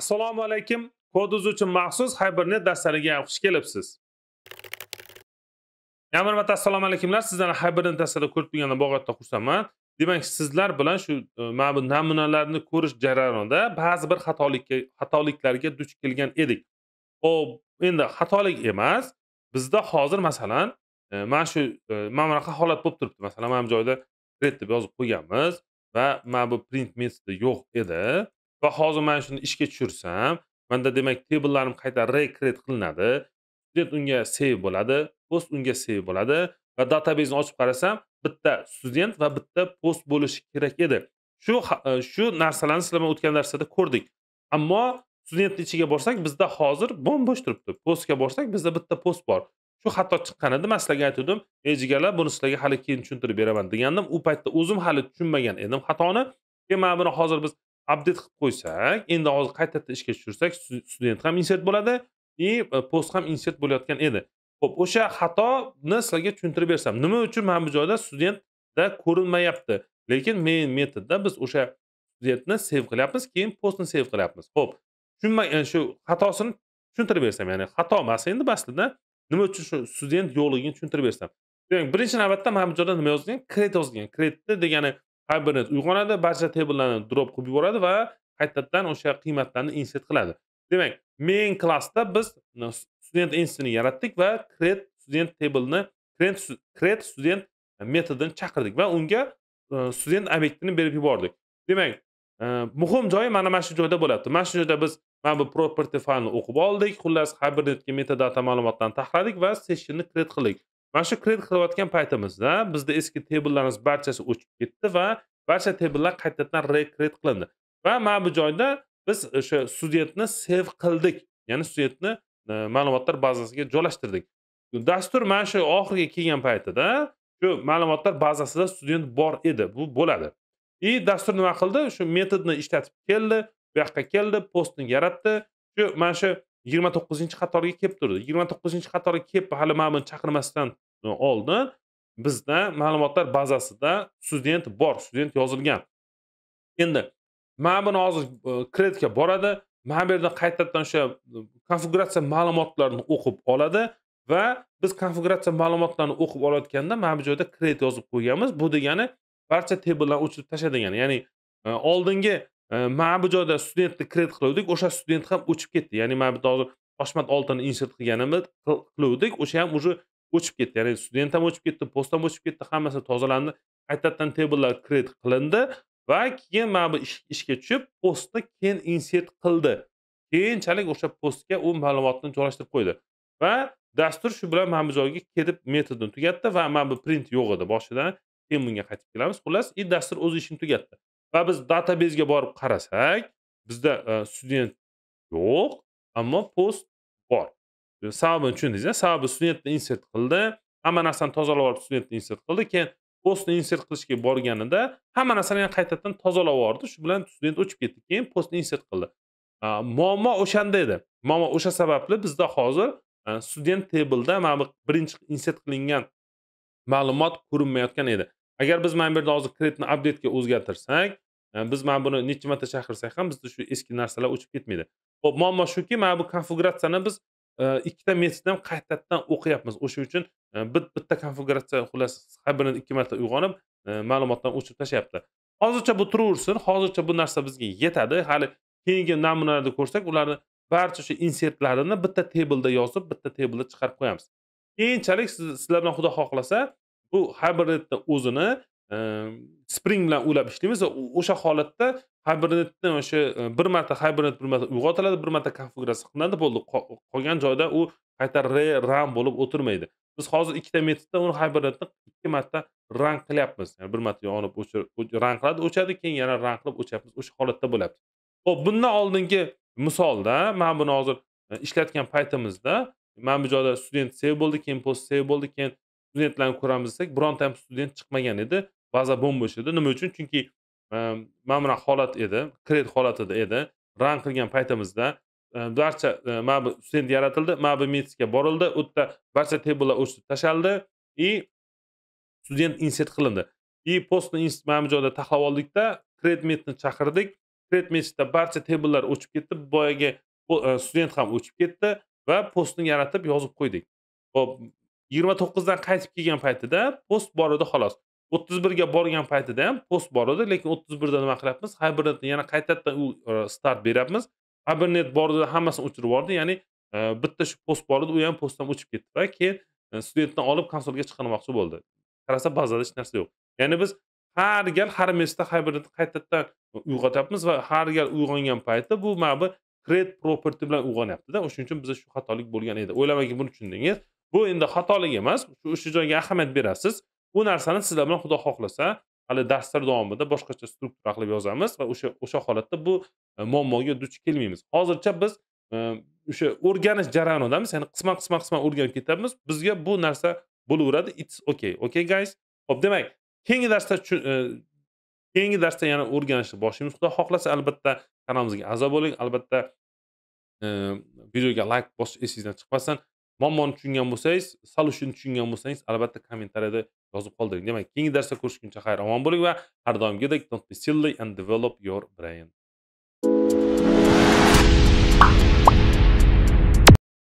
assalomu alaykum kod uchun maxsus hibernet darslariga ham xush kelibsiz yana bir marta assalomu alaykumlar sizlarni hybernet dasturida ko'rib turganimdan bag'oyatda xursandman demak sizlar bilan shu e, mana bu namunalarni ko'rish jarayonida ba'zi bir xatolikka xatoliklarga duch kelgan edik hop endi xatolik emas bizda hozir masalan e, mana shu e, mana bunaqa holat bo'lib turibdi masalan mana bu joyda red deb yozib qo'yganmiz va mana bu print metodi yo'q edi va hozir mana shuni ishga tushirsam manda demak tablelarim qayta recreate qilinadi student unga save bo'ladi post unga save bo'ladi va databezni ochib qarasam bitta student va bitta post bo'lishi kerak edi shu e, shu narsalarni sizlar bilan o'tgan darsda ko'rdik ammo studentni ichiga borsak bizda hozir bo'm bo'sh turibdi postga borsak bizda bitta post bor shu xato chiqqan edi man sizlarga aytgandim ey jigarlar buni sizlarga hali keyin tushuntirib beraman degandim u paytda o'zim hali tushunmagan edim xatoni keyin mana buni hozir biz update qilib qo'ysak endi hozir qaytadan ishga tushirsak student ham insert bo'ladi и e, post ham insert bo'layotgan edi ho'p o'sha xatoni sizlarga tushuntirib bersam nima uchun mana bu joyda studentda ko'rinmayapti lekin main metodda biz o'sha studentni save qilyapmiz keyin postni save qilyapmiz ho'p tushunmagan shu xatosini tushuntirib bersam ya'ni xato emas endi aslida nima uchun shu student yo'qligini tushuntirib bersam demak birinchi navbatda mana bu joyda nima yozgan kred yozgan kredni degani har biri uyg'onadi barcha tablelarni drop qilib yuboradi va qaytadan o'sha qiymatlarni insert qiladi demak main klassda biz student instani yaratdik va create student tableni create student metodini chaqirdik va unga e, student obyektini berib yubordik demak e, muhim joyi mana mana shu joyda bo'lyapti mana shu joyda biz mana bu property faylni o'qib oldik xullas hibernetga metadata ma'lumotlarni taxladik va sessionni create qildik mana shu kredit qilayotgan paytimizda bizda eski tablelarimiz barchasi o'chib ketdi va barcha tablelar qaytadan rekredit qilindi va mana bu joyda biz o'sha studentni sev qildik ya'ni studentni e, ma'lumotlar bazasiga joylashtirdik dastur mana shu oxiriga kelgan paytida shu ma'lumotlar bazasida student bor edi bu bo'ladi и dastur nima qildi shu metodni ishlatib keldi bu yoqqa keldi postni yaratdi shu mana shu yigirma to'qqizinchi qatorga kelib turdi yigirma to'qqizinchi qatorga kelib hali mana buni chaqirmasdan oldin bizda ma'lumotlar bazasida student bor student yozilgan endi mana buni hozir e, kreditga boradi mana bu yerda qaytadan o'sha e, konfiguratsiya ma'lumotlarini o'qib oladi va biz konfiguratsiya ma'lumotlarini o'qib olayotganda mana bu joyda kredit yozib qo'yganmiz bu degani barcha tabellarni o'chirib tasha degani ya'ni e, oldingi man bu joyda studentni kredit qiluvdik o'sha student ham o'chib ketdi ya'ni man bitta hozir oshmat oltini insert qilganimni qiluvdik o'sha ham уже o'chib ketdi ya'ni student ham o'chib ketdi post ham o'chib ketdi hammasi tozalandi qaytadan tablelar kredit qilindi va keyin mana bu ishga tushib postni keyin insert qildi keyinchalik o'sha postga u ma'lumotni joylashtirib qo'ydi va dastur shu bilan mana bu joyga kelib metodni tugatdi va mana bu print yo'q edi boshidan keyin bunga qaytib kelamiz xullas и dastur o'z ishini tugatdi va biz databezga borib qarasak bizda e, student yo'q ammo post bor sababini tushundingizda sababi studentni insert qildi hamma narsani tozalab yuborib studentni insert qildi keyin postni insert qilishga borganida hamma narsani yana qaytadan tozalab yubordi shu bilan student o'chib ketdi keyin postni insert qildi muammo o'shanda edi muammo o'sha sababli bizda hozir e, student tableda mana bu birinchi insert qilingan ma'lumot ko'rinmayotgan edi agar biz mana bu yerda hozir kreditni updatega o'zgartirsak e, biz mana buni necha marta chaqirsak ham bizda shu eski narsalar o'chib ketmaydi ho'p muammo shuki mana bu konfiguratsiyani biz e, ikkita ham qaytadan o'qiyapmiz o'sha uchun e, bitta konfiguratsiya xullas har birini ikki marta uyg'onib ma'lumotdan o'chirib tashlayapti hozircha bu turaversin hozircha bu narsa bizga yetadi hali keyingi namunalarda ko'rsak ularni barcha o'sha insertlarini bitta teblda yozib bitta teblda chiqarib qo'yamiz keyinchalik sizlar bilan xudo xohlasa bu hibridni o'zini e, spring bilan ulab ishlaymiz va o'sha holatda hibridni o'sha e, bir marta hibrid bir marta uyg'otiladi bir marta konfiguratsiya qilinadi bo'ldi qolgan joyda u qayta ram bo'lib o'tirmaydi biz hozir ikkita metodda uni hibridni ikki marta ran qilyapmiz ya'ni bir marta yonib o'chirib ran qiladi o'chadi keyin yana ran qilib o'chyapmiz o'sha holatda bo'lyapti ho'p bundan oldingi misolda mana buni hozir e, ishlatgan paytimizda mana bu joyda student save bo'ldi keyin post save bo'ldi keyin studentlarni ko'ramiz desak bironta ham student chiqmagan edi baza bo'mbo'sh edi nima uchun chunki e, mana bunaqa holat edi kredit holatida edi ran qilgan paytimizda e, barcha e, mana bu student yaratildi mana bu metsga borildi u yerda barcha tebullar o'chirib tashlandi и student insert qilindi и postni mana bu joyda taxlab oldikda metni chaqirdik metda barcha tebullar o'chib ketdi boyagi student ham o'chib ketdi va postni yaratib yozib qo'ydik ho'p yigirma to'qqizdan qaytib kelgan paytida post bor edi xolos o'ttiz birga borgan paytida ham post bor edi lekin o'ttiz birda nima qilyapmiz hibernetni yana qaytadan u e, start beryapmiz hibernet bor edi hammasini o'chirib yubordi ya'ni e, bitta shu post bor edi u ham postdan o'chib ketdi va keyin e, studentdan olib konsolga chiqarmoqchi bo'ldi qarasa bazada hech narsa yo'q ya'ni biz har gal har mesda hibernetni qaytadan uyg'otyapmiz va har gal uyg'ongan paytda bu mana bu create property bilan uyg'onyaptida o'shaning uchun bizda shu xatolik bo'lgan edi o'ylamanki buni tushundingiz bu endi xatolik emas o'sha joyga ahamiyat berasiz bu narsani sizlar bilan xudo xohlasa hali darslar davomida boshqacha struktura qilib yozamiz va o'sha o'sha holatda bu e, muammoga duch kelmaymiz hozircha biz e, o'sha o'rganish jarayonidamiz ya'ni qisman qisman qisman o'rganib ketyapmiz bizga bu narsa bo'laveradi its okay okay guys ho'p demak keyingi darsda e, keyingi darsda yana o'rganishni boshlaymiz xudo xohlasa albatta kanalimizga a'zo bo'ling albatta videoga layk bosish esingizdan chiqmasin muammoni tushungan bo'lsangiz sal ushini tushungan bo'lsangiz albatta kommentariyada yozib qoldiring demak keyingi darsda ko'rishguncha xayr omon bo'ling va har doimgidek don't be silly and develop your brain